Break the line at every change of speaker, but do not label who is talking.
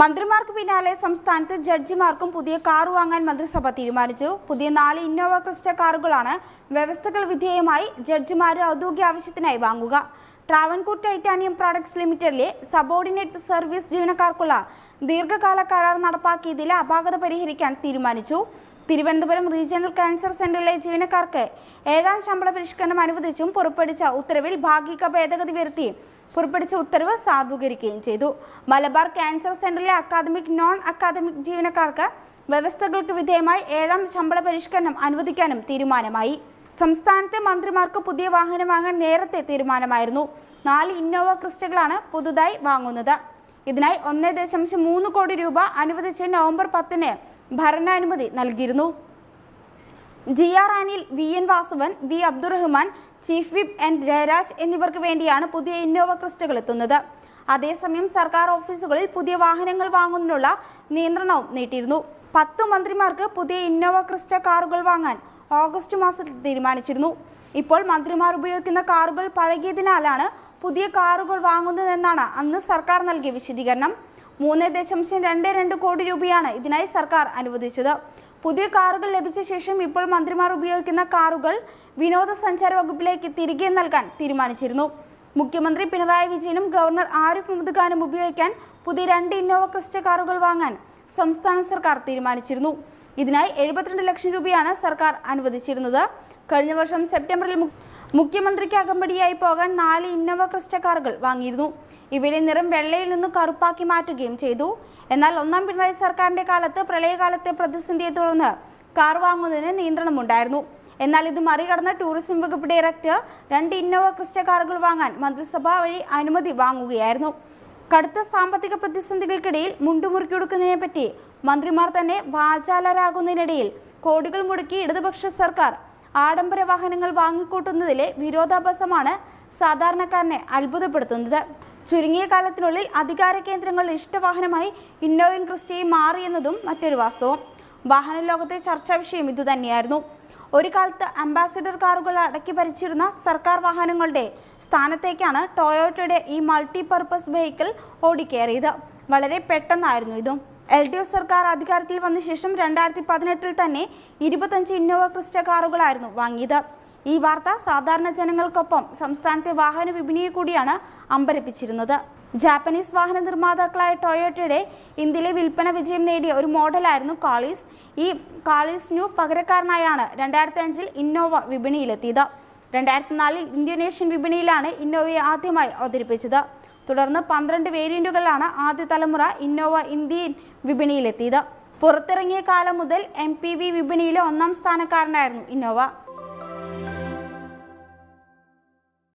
മന്ത്രിമാർക്ക് പിന്നാലെ സംസ്ഥാനത്ത് ജഡ്ജിമാർക്കും പുതിയ കാർ വാങ്ങാൻ മന്ത്രിസഭ തീരുമാനിച്ചു പുതിയ നാല് ഇന്നോവ ക്രിസ്റ്റ കാറുകളാണ് വ്യവസ്ഥകൾ വിധേയമായി ജഡ്ജിമാർ ഔദ്യോഗിക ആവശ്യത്തിനായി വാങ്ങുക ട്രാവൻകൂർ ടൈറ്റാനിയം പ്രോഡക്ട്സ് ലിമിറ്റഡിലെ സബോർഡിനേറ്റ് സർവീസ് ജീവനക്കാർക്കുള്ള ദീർഘകാല കരാർ നടപ്പാക്കിയതിലെ അപാകത പരിഹരിക്കാൻ തീരുമാനിച്ചു തിരുവനന്തപുരം റീജിയണൽ ക്യാൻസർ സെന്ററിലെ ജീവനക്കാർക്ക് ഏഴാം ശമ്പള പരിഷ്കരണം അനുവദിച്ചും പുറപ്പെടുവിച്ച ഉത്തരവിൽ ഭാഗിക ഭേദഗതി വരുത്തി പുറപ്പെടുവിച്ച ഉത്തരവ് സാധൂകരിക്കുകയും ചെയ്തു മലബാർ ക്യാൻസർ സെന്ററിലെ അക്കാദമിക് നോൺ അക്കാദമിക് ജീവനക്കാർക്ക് വ്യവസ്ഥകൾക്ക് വിധേയമായി ഏഴാം ശമ്പള പരിഷ്കരണം അനുവദിക്കാനും തീരുമാനമായി സംസ്ഥാനത്തെ മന്ത്രിമാർക്ക് പുതിയ വാഹനം വാങ്ങാൻ നേരത്തെ തീരുമാനമായിരുന്നു നാല് ഇന്നോവ ക്രിസ്റ്റകളാണ് പുതുതായി വാങ്ങുന്നത് ഇതിനായി ഒന്നേ ദശാംശം മൂന്ന് കോടി രൂപ അനുവദിച്ച് നവംബർ പത്തിന് ഭരണാനുമതി നൽകിയിരുന്നു G R Anil V N Vasavan V Abdurahman chief whip N Jayaraj എന്നിവർക്ക് വേണ്ടിയാണ് പുതിയ ഇന്നോവ ക്രിസ്റ്റുകൾ എത്തുന്നത് അതേസമയം സർക്കാർ ഓഫീസുകളിൽ പുതിയ വാഹനങ്ങൾ വാങ്ങുന്നതിനുള്ള നിയന്ത്രണവും നീട്ടിയിരുന്നു പത്ത് മന്ത്രിമാർക്ക് പുതിയ ഇന്നോവ ക്രിസ്റ്റ കാറുകൾ വാങ്ങാൻ ഓഗസ്റ്റ് മാസത്തിൽ തീരുമാനിച്ചിരുന്നു ഇപ്പോൾ മന്ത്രിമാർ ഉപയോഗിക്കുന്ന കാറുകൾ പഴകിയതിനാലാണ് പുതിയ കാറുകൾ വാങ്ങുന്നതെന്നാണ് അന്ന് സർക്കാർ നൽകിയ വിശദീകരണം മൂന്ന് ദശാംശം രണ്ട് രണ്ട് കോടി രൂപയാണ് ഇതിനായി സർക്കാർ അനുവദിച്ചത് പുതിയ കാറുകൾ ലഭിച്ച ശേഷം ഇപ്പോൾ മന്ത്രിമാർ ഉപയോഗിക്കുന്ന കാറുകൾ വിനോദസഞ്ചാര വകുപ്പിലേക്ക് തിരികെ നൽകാൻ തീരുമാനിച്ചിരുന്നു മുഖ്യമന്ത്രി പിണറായി വിജയനും ഗവർണർ ആരിഫ് മുഹമ്മദ് ഖാനും ഉപയോഗിക്കാൻ പുതിയ രണ്ട് ഇന്നോവ ക്രിസ്റ്റ കാറുകൾ വാങ്ങാൻ സംസ്ഥാന സർക്കാർ തീരുമാനിച്ചിരുന്നു ഇതിനായി എഴുപത്തിരണ്ട് ലക്ഷം രൂപയാണ് സർക്കാർ അനുവദിച്ചിരുന്നത് കഴിഞ്ഞ വർഷം സെപ്റ്റംബറിൽ മുഖ്യമന്ത്രിക്ക് അകമ്പടിയായി പോകാൻ നാല് ഇന്നോവ ക്രിസ്റ്റ കാറുകൾ വാങ്ങിയിരുന്നു ഇവിടെ നിറം വെള്ളയിൽ നിന്ന് കറുപ്പാക്കി മാറ്റുകയും ചെയ്തു എന്നാൽ ഒന്നാം പിണറായി സർക്കാരിന്റെ കാലത്ത് പ്രളയകാലത്തെ പ്രതിസന്ധിയെ തുടർന്ന് കാർ വാങ്ങുന്നതിന് നിയന്ത്രണമുണ്ടായിരുന്നു എന്നാൽ ഇത് മറികടന്ന ടൂറിസം വകുപ്പ് ഡയറക്ടർ രണ്ട് ഇന്നോവ ക്രിസ്റ്റ കാറുകൾ വാങ്ങാൻ മന്ത്രിസഭ വഴി അനുമതി വാങ്ങുകയായിരുന്നു കടുത്ത സാമ്പത്തിക പ്രതിസന്ധികൾക്കിടയിൽ മുണ്ടുമുറുക്കിയെടുക്കുന്നതിനെ പറ്റി മന്ത്രിമാർ തന്നെ വാചാലരാകുന്നതിനിടയിൽ കോടികൾ മുടക്കി ഇടതുപക്ഷ സർക്കാർ ആഡംബര വാഹനങ്ങൾ വാങ്ങിക്കൂട്ടുന്നതിലെ വിരോധാഭാസമാണ് സാധാരണക്കാരനെ അത്ഭുതപ്പെടുത്തുന്നത് ചുരുങ്ങിയ കാലത്തിനുള്ളിൽ അധികാര കേന്ദ്രങ്ങളുടെ ഇഷ്ടവാഹനമായി ഇന്നോയും ക്രിസ്റ്റിയും മാറിയെന്നതും മറ്റൊരു വാസ്തവം വാഹന ലോകത്തെ ചർച്ചാ വിഷയം ഇതുതന്നെയായിരുന്നു ഒരു കാലത്ത് അംബാസിഡർ കാറുകൾ അടക്കി ഭരിച്ചിരുന്ന സർക്കാർ വാഹനങ്ങളുടെ സ്ഥാനത്തേക്കാണ് ടൊയോട്ടയുടെ ഈ മൾട്ടി പർപ്പസ് വെഹിക്കിൾ ഓടിക്കേറിയത് വളരെ പെട്ടെന്നായിരുന്നു ഇതും എൽ ഡി എഫ് സർക്കാർ അധികാരത്തിൽ വന്ന ശേഷം രണ്ടായിരത്തി പതിനെട്ടിൽ തന്നെ ഇരുപത്തഞ്ച് ഇന്നോവ ക്രിസ്റ്റ കാറുകളായിരുന്നു വാങ്ങിയത് ഈ വാർത്ത സാധാരണ ജനങ്ങൾക്കൊപ്പം സംസ്ഥാനത്തെ വാഹന വിപണിയെ കൂടിയാണ് അമ്പരപ്പിച്ചിരുന്നത് ജാപ്പനീസ് വാഹന നിർമ്മാതാക്കളായ ടൊയോട്ടയുടെ ഇന്ത്യയിലെ വിൽപ്പന വിജയം നേടിയ ഒരു മോഡലായിരുന്നു കാളീസ് ഈ കാളീസിനു പകരക്കാരനായാണ് രണ്ടായിരത്തി അഞ്ചിൽ ഇന്നോവ വിപണിയിലെത്തിയത് രണ്ടായിരത്തി നാലിൽ ഇന്തോനേഷ്യൻ വിപണിയിലാണ് ഇന്നോവയെ ആദ്യമായി അവതരിപ്പിച്ചത് തുടർന്ന് പന്ത്രണ്ട് വേരിയന്റുകളിലാണ് ആദ്യ തലമുറ ഇന്നോവ ഇന്ത്യൻ വിപണിയിലെത്തിയത് പുറത്തിറങ്ങിയ കാലം മുതൽ എം വിപണിയിലെ ഒന്നാം സ്ഥാനക്കാരനായിരുന്നു ഇന്നോവ